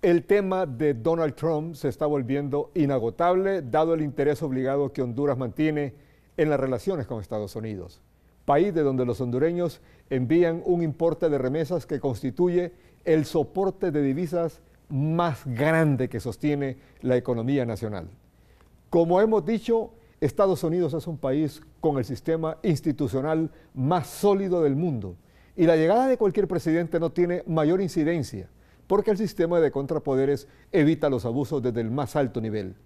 El tema de Donald Trump se está volviendo inagotable, dado el interés obligado que Honduras mantiene en las relaciones con Estados Unidos, país de donde los hondureños envían un importe de remesas que constituye el soporte de divisas más grande que sostiene la economía nacional. Como hemos dicho, Estados Unidos es un país con el sistema institucional más sólido del mundo y la llegada de cualquier presidente no tiene mayor incidencia, porque el sistema de contrapoderes evita los abusos desde el más alto nivel.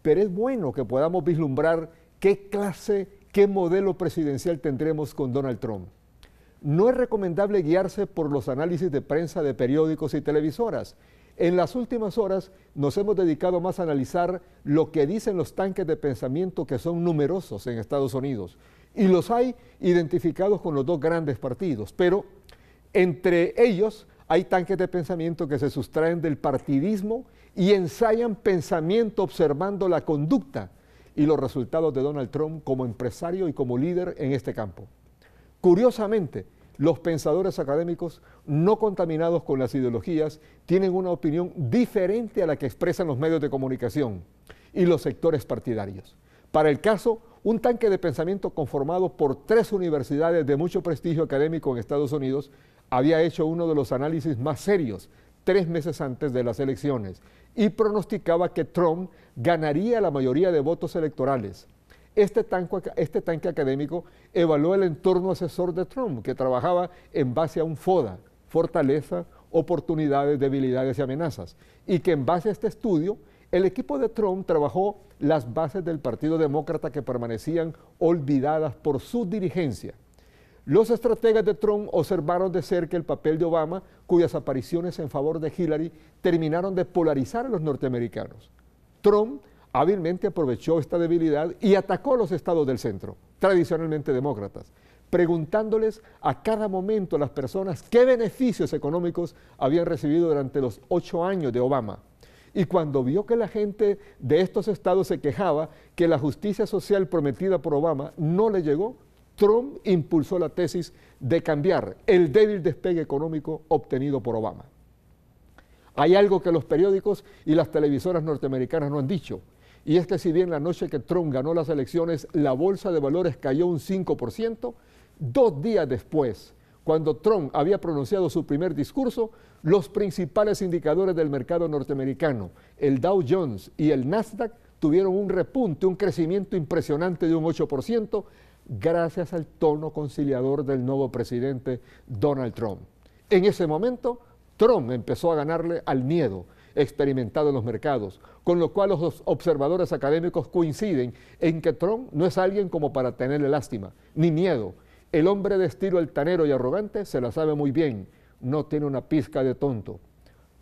Pero es bueno que podamos vislumbrar qué clase, qué modelo presidencial tendremos con Donald Trump. No es recomendable guiarse por los análisis de prensa de periódicos y televisoras. En las últimas horas nos hemos dedicado más a analizar lo que dicen los tanques de pensamiento que son numerosos en Estados Unidos y los hay identificados con los dos grandes partidos, pero entre ellos hay tanques de pensamiento que se sustraen del partidismo y ensayan pensamiento observando la conducta y los resultados de Donald Trump como empresario y como líder en este campo. Curiosamente, los pensadores académicos no contaminados con las ideologías tienen una opinión diferente a la que expresan los medios de comunicación y los sectores partidarios. Para el caso, un tanque de pensamiento conformado por tres universidades de mucho prestigio académico en Estados Unidos había hecho uno de los análisis más serios tres meses antes de las elecciones y pronosticaba que Trump ganaría la mayoría de votos electorales. Este, este tanque, académico evaluó el entorno asesor de Trump, que trabajaba en base a un FODA, fortaleza, oportunidades, debilidades y amenazas, y que en base a este estudio el equipo de Trump trabajó las bases del Partido Demócrata que permanecían olvidadas por su dirigencia. Los estrategas de Trump observaron de cerca el papel de Obama, cuyas apariciones en favor de Hillary terminaron de polarizar a los norteamericanos. Trump hábilmente aprovechó esta debilidad y atacó a los estados del centro, tradicionalmente demócratas, preguntándoles a cada momento a las personas qué beneficios económicos habían recibido durante los ocho años de Obama. Y cuando vio que la gente de estos estados se quejaba que la justicia social prometida por Obama no le llegó, Trump impulsó la tesis de cambiar el débil despegue económico obtenido por Obama. Hay algo que los periódicos y las televisoras norteamericanas no han dicho, y es que si bien la noche que Trump ganó las elecciones la bolsa de valores cayó un 5%, dos días después cuando Trump había pronunciado su primer discurso, los principales indicadores del mercado norteamericano, el Dow Jones y el Nasdaq, tuvieron un repunte, un crecimiento impresionante de un 8%, gracias al tono conciliador del nuevo presidente Donald Trump. En ese momento, Trump empezó a ganarle al miedo experimentado en los mercados, con lo cual los observadores académicos coinciden en que Trump no es alguien como para tenerle lástima, ni miedo, el hombre de estilo altanero y arrogante se la sabe muy bien, no tiene una pizca de tonto.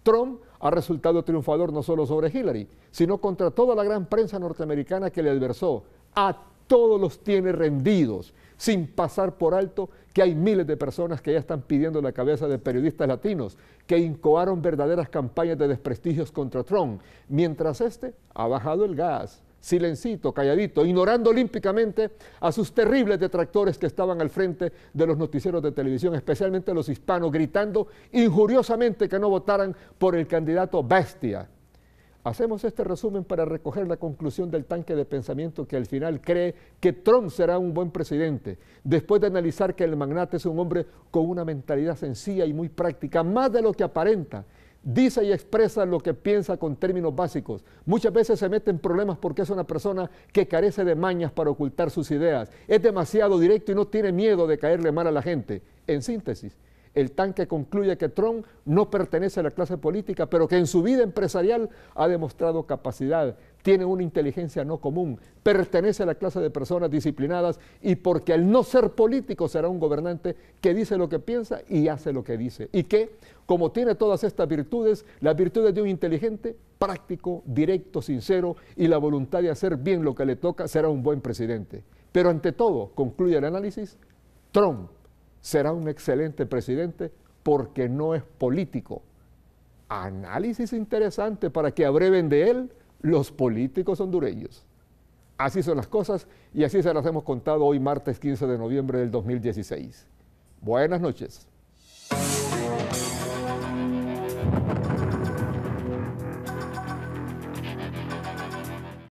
Trump ha resultado triunfador no solo sobre Hillary, sino contra toda la gran prensa norteamericana que le adversó. A todos los tiene rendidos, sin pasar por alto que hay miles de personas que ya están pidiendo la cabeza de periodistas latinos que incoaron verdaderas campañas de desprestigios contra Trump, mientras este ha bajado el gas silencito, calladito, ignorando olímpicamente a sus terribles detractores que estaban al frente de los noticieros de televisión, especialmente los hispanos, gritando injuriosamente que no votaran por el candidato bestia. Hacemos este resumen para recoger la conclusión del tanque de pensamiento que al final cree que Trump será un buen presidente, después de analizar que el magnate es un hombre con una mentalidad sencilla y muy práctica, más de lo que aparenta, dice y expresa lo que piensa con términos básicos. Muchas veces se mete en problemas porque es una persona que carece de mañas para ocultar sus ideas. Es demasiado directo y no tiene miedo de caerle mal a la gente. En síntesis, el tanque concluye que Trump no pertenece a la clase política, pero que en su vida empresarial ha demostrado capacidad tiene una inteligencia no común, pertenece a la clase de personas disciplinadas y porque al no ser político será un gobernante que dice lo que piensa y hace lo que dice. Y que, como tiene todas estas virtudes, las virtudes de un inteligente, práctico, directo, sincero y la voluntad de hacer bien lo que le toca, será un buen presidente. Pero ante todo, concluye el análisis, Trump será un excelente presidente porque no es político. Análisis interesante para que abreven de él los políticos hondureños. Así son las cosas y así se las hemos contado hoy martes 15 de noviembre del 2016. Buenas noches.